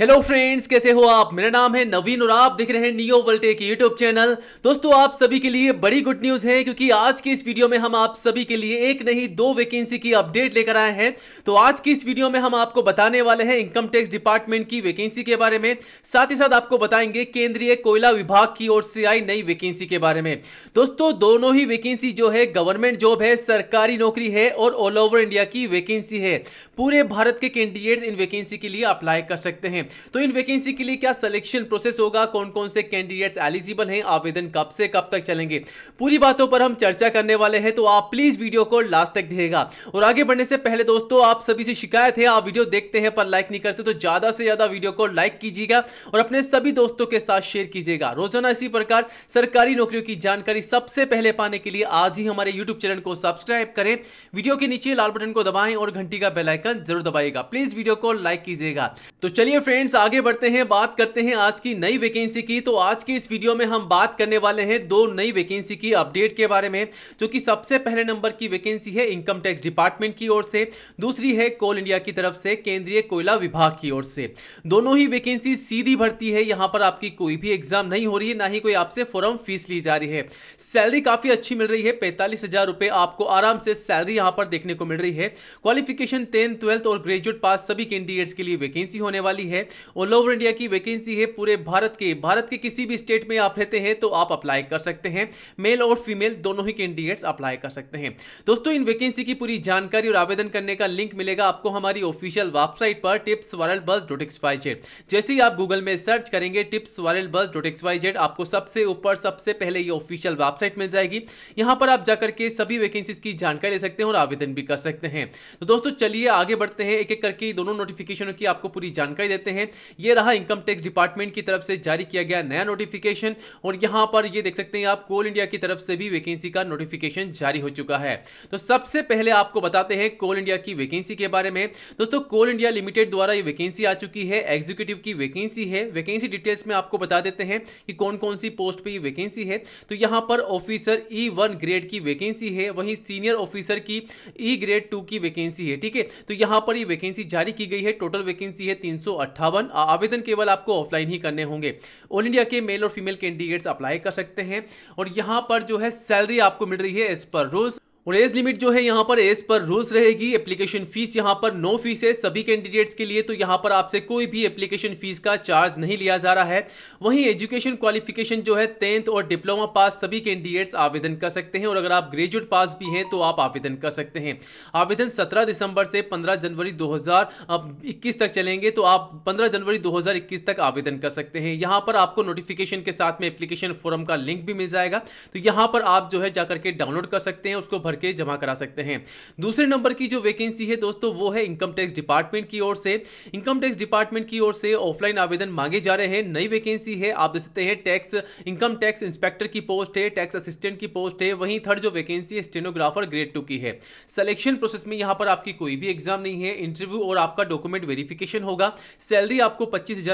hello friends कैसे हो आप मेरा नाम है नवीन और आप देख रहे हैं नियो की यूट्यूब चैनल दोस्तों आप सभी के लिए बड़ी गुड न्यूज है क्योंकि आज की इस वीडियो में हम आप सभी के लिए एक नहीं दो वैकेंसी की अपडेट लेकर आए हैं तो आज की इस वीडियो में हम आपको बताने वाले हैं इनकम टैक्स डिपार्टमेंट की वैकेंसी के बारे में साथ ही साथ आपको बताएंगे केंद्रीय कोयला विभाग की ओर से आई नई वैकेंसी के बारे में दोस्तों दोनों ही वैकेंसी जो है गवर्नमेंट जॉब है सरकारी नौकरी है और ऑल ओवर इंडिया की वैकेंसी है पूरे भारत के कैंडिडेट्स इन वैकेंसी के लिए अप्लाई कर सकते हैं तो इन वैकेंसी के लिए क्या सिलेक्शन प्रोसेस होगा कौन कौन से कैंडिडेट्स एलिजिबल हैं आवेदन कब से कब तक चलेंगे पूरी बातों पर हम चर्चा करने वाले हैं तो आप प्लीज वीडियो को लास्ट तक देगा और आगे बढ़ने से पहले दोस्तों आप सभी से शिकायत है आप वीडियो देखते हैं पर लाइक नहीं करते तो ज्यादा से ज्यादा वीडियो को लाइक कीजिएगा और अपने सभी दोस्तों के साथ शेयर कीजिएगा रोजाना इसी प्रकार सरकारी नौकरियों की जानकारी सबसे पहले पाने के लिए आज ही हमारे यूट्यूब चैनल को सब्सक्राइब करें वीडियो के नीचे लाल बटन को दबाएं और घंटी का बेलाइकन जरूर दबाएगा प्लीज वीडियो को लाइक कीजिएगा तो चलिए फ्रेंड फ्रेंड्स आगे बढ़ते हैं बात करते हैं आज की नई वैकेंसी की तो आज की इस वीडियो में हम बात करने वाले हैं दो नई वैकेंसी की अपडेट के बारे में जो कि सबसे पहले नंबर की वैकेंसी है इनकम टैक्स डिपार्टमेंट की ओर से दूसरी है कोल इंडिया की तरफ से केंद्रीय कोयला विभाग की ओर से दोनों ही वैकेंसी सीधी भर्ती है यहाँ पर आपकी कोई भी एग्जाम नहीं हो रही है ना ही कोई आपसे फॉरम फीस ली जा रही है सैलरी काफ़ी अच्छी मिल रही है पैंतालीस हज़ार आपको आराम से सैलरी यहाँ पर देखने को मिल रही है क्वालिफिकेशन टेंथ ट्वेल्थ और ग्रेजुएट पास सभी कैंडिडेट्स के लिए वैकेंसी होने वाली है ऑल ओवर इंडिया की वैकेंसी है पूरे भारत के भारत के किसी भी स्टेट में आप रहते हैं तो आप अप्लाई कर सकते हैं मेल और फीमेल दोनों ही कैंडिडेट्स अप्लाई कर सकते हैं दोस्तों इन वैकेंसी की पूरी जानकारी और आवेदन करने का लिंक मिलेगा आपको हमारी ऑफिशियल वेबसाइट पर tips world bus dot X Y Z जैसे ही आप गूगल में सर्च करेंगे tips world bus dot X Y Z आपको सबसे ऊपर सबसे पहले ये ऑफिशियल वेबसाइट मिल जाएगी यहाँ पर आप जाकर के सभी वैकेंसीज की जानकारी ले सकते हैं और आवेदन भी कर सकते हैं तो दोस्तों चलिए आगे बढ़ते हैं एक एक करके दोनों नोटिफिकेशनों की आपको पूरी जानकारी देते हैं हैं ये रहा इनकम टैक्स डिपार्टमेंट की तरफ से जारी किया गया नया नोटिफिकेशन और यहां पर ये देख सकते हैं आप कोल इंडिया की तरफ से भी वैकेंसी का नोटिफिकेशन जारी हो चुका है तो सबसे पहले आपको बताते हैं कोल इंडिया की वैकेंसी के बारे में दोस्तों कोल इंडिया लिमिटेड द्वारा ये वैकेंसी आ चुकी है एग्जीक्यूटिव की वैकेंसी है वैकेंसी डिटेल्स में आपको बता देते हैं कि कौन कौन सी पोस्ट पर ये वैकेंसी है तो यहाँ पर ऑफिसर ई ग्रेड की वैकेंसी है वहीं सीनियर ऑफिसर की ई ग्रेड टू की वैकेंसी है ठीक है तो यहाँ पर ये वैकेंसी जारी की गई है टोटल वैकेंसी है तीन अट्ठावन आवेदन केवल आपको ऑफलाइन ही करने होंगे ऑल इंडिया के मेल और फीमेल कैंडिडेट्स अप्लाई कर सकते हैं और यहाँ पर जो है सैलरी आपको मिल रही है एज पर रोज और एज लिमिट जो है यहाँ पर एज पर रूल्स रहेगी एप्लीकेशन फीस यहाँ पर नो फीस है सभी कैंडिडेट्स के लिए तो यहाँ पर आपसे कोई भी एप्लीकेशन फीस का चार्ज नहीं लिया जा रहा है वहीं एजुकेशन क्वालिफिकेशन जो है टेंथ और डिप्लोमा पास सभी कैंडिडेट्स आवेदन कर सकते हैं और अगर आप ग्रेजुएट पास भी हैं तो आप आवेदन कर सकते हैं आवेदन सत्रह दिसंबर से पंद्रह जनवरी दो तक चलेंगे तो आप पंद्रह जनवरी दो तक आवेदन कर सकते हैं यहाँ पर आपको नोटिफिकेशन के साथ में एप्लीकेशन फॉरम का लिंक भी मिल जाएगा तो यहाँ पर आप जो है जाकर के डाउनलोड कर सकते हैं उसको भर करके जमा करा सकते हैं दूसरे नंबर की जो वैकेंसी है दोस्तों वो है इनकम टैक्स डिपार्टमेंट की ओर से इनकम टैक्स डिपार्टमेंट की ओर से ऑफलाइन आवेदन मांगे जा रहे हैं नई वैकेंसी है आप देख सकते हैं टैक्स इनकम टैक्स इंस्पेक्टर की पोस्ट है टैक्स असिस्टेंट की पोस्ट है वहीं थर्ड जो वैकेंसी है स्टेनोग्राफर ग्रेड टू की है सिलेक्शन प्रोसेस में यहाँ पर आपकी कोई भी एग्जाम नहीं है इंटरव्यू और आपका डॉक्यूमेंट वेरिफिकेशन होगा सैलरी आपको पच्चीस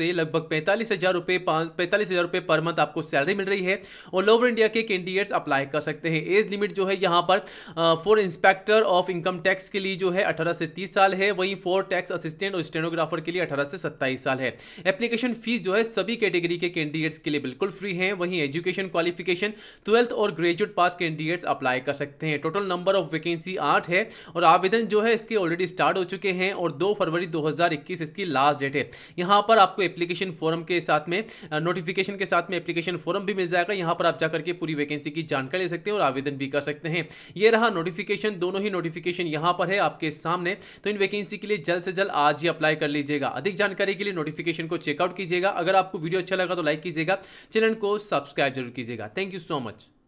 से लगभग पैंतालीस हजार रुपए पैंतालीस हजार रुपये पर मंथ आपको सैलरी मिल रही है ऑल ओवर इंडिया के कैंडिडेट्स अप्लाई कर सकते हैं एज लिमिट जो है यहाँ यहाँ पर for inspector of income tax के लिए जो है अठारह से तीस साल है वहीं फॉर टैक्स असिस्टेंट और स्टेनोग्राफर के लिए अठारह से सत्ताईस साल है एप्लीकेशन फीस जो है सभी कैटेगरी के कैंडिडेट्स के लिए बिल्कुल फ्री है वहीं एजुकेशन क्वालिफिकेशन ट्वेल्थ और ग्रेजुएट पास कैंडिडेट्स अप्लाई कर सकते हैं टोटल नंबर ऑफ वैकेंसी आठ है और आवेदन जो है इसके ऑलरेडी स्टार्ट हो चुके हैं और दो फरवरी दो इसकी लास्ट डेट है यहाँ पर आपको एप्लीकेशन फॉर्म के साथ में नोटिफिकेशन के साथ में एप्लीकेशन फॉर्म भी मिल जाएगा यहाँ पर आप जाकर के पूरी वैकेंसी की जानकारी ले सकते हैं और आवेदन भी कर सकते हैं ये रहा नोटिफिकेशन दोनों ही नोटिफिकेशन यहां पर है आपके सामने तो इन वैकेंसी के लिए जल्द से जल्द आज ही अप्लाई कर लीजिएगा अधिक जानकारी के लिए नोटिफिकेशन को चेकआउट कीजिएगा अगर आपको वीडियो अच्छा लगा तो लाइक कीजिएगा चैनल को सब्सक्राइब जरूर कीजिएगा थैंक यू सो मच